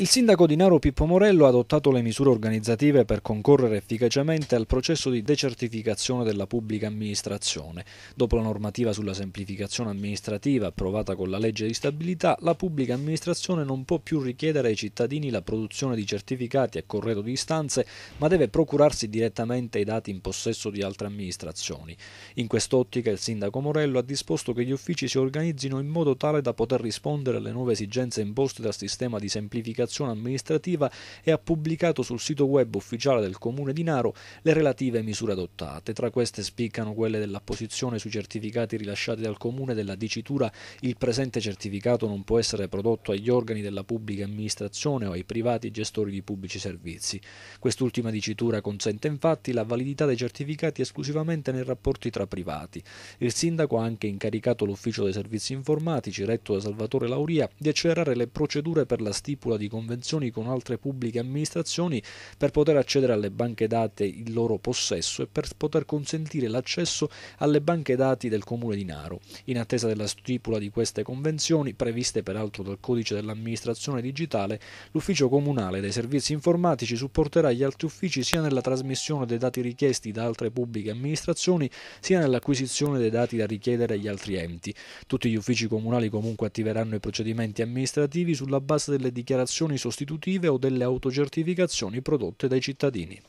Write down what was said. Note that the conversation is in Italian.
Il sindaco di Naro Pippo Morello ha adottato le misure organizzative per concorrere efficacemente al processo di decertificazione della pubblica amministrazione. Dopo la normativa sulla semplificazione amministrativa approvata con la legge di stabilità, la pubblica amministrazione non può più richiedere ai cittadini la produzione di certificati a corredo di istanze, ma deve procurarsi direttamente i dati in possesso di altre amministrazioni. In quest'ottica il sindaco Morello ha disposto che gli uffici si organizzino in modo tale da poter rispondere alle nuove esigenze imposte dal sistema di semplificazione amministrazione amministrativa e ha pubblicato sul sito web ufficiale del comune di Naro le relative misure adottate. Tra queste spiccano quelle dell'apposizione sui certificati rilasciati dal comune della dicitura il presente certificato non può essere prodotto agli organi della pubblica amministrazione o ai privati gestori di pubblici servizi. Quest'ultima dicitura consente infatti la validità dei certificati esclusivamente nei rapporti tra privati. Il sindaco ha anche incaricato l'ufficio dei servizi informatici, retto da Salvatore Lauria, di accelerare le procedure per la stipula di convenzioni con altre pubbliche amministrazioni per poter accedere alle banche date in loro possesso e per poter consentire l'accesso alle banche dati del comune di Naro. In attesa della stipula di queste convenzioni, previste peraltro dal codice dell'amministrazione digitale, l'ufficio comunale dei servizi informatici supporterà gli altri uffici sia nella trasmissione dei dati richiesti da altre pubbliche amministrazioni, sia nell'acquisizione dei dati da richiedere agli altri enti. Tutti gli uffici comunali comunque attiveranno i procedimenti amministrativi sulla base delle dichiarazioni informazioni sostitutive o delle autocertificazioni prodotte dai cittadini.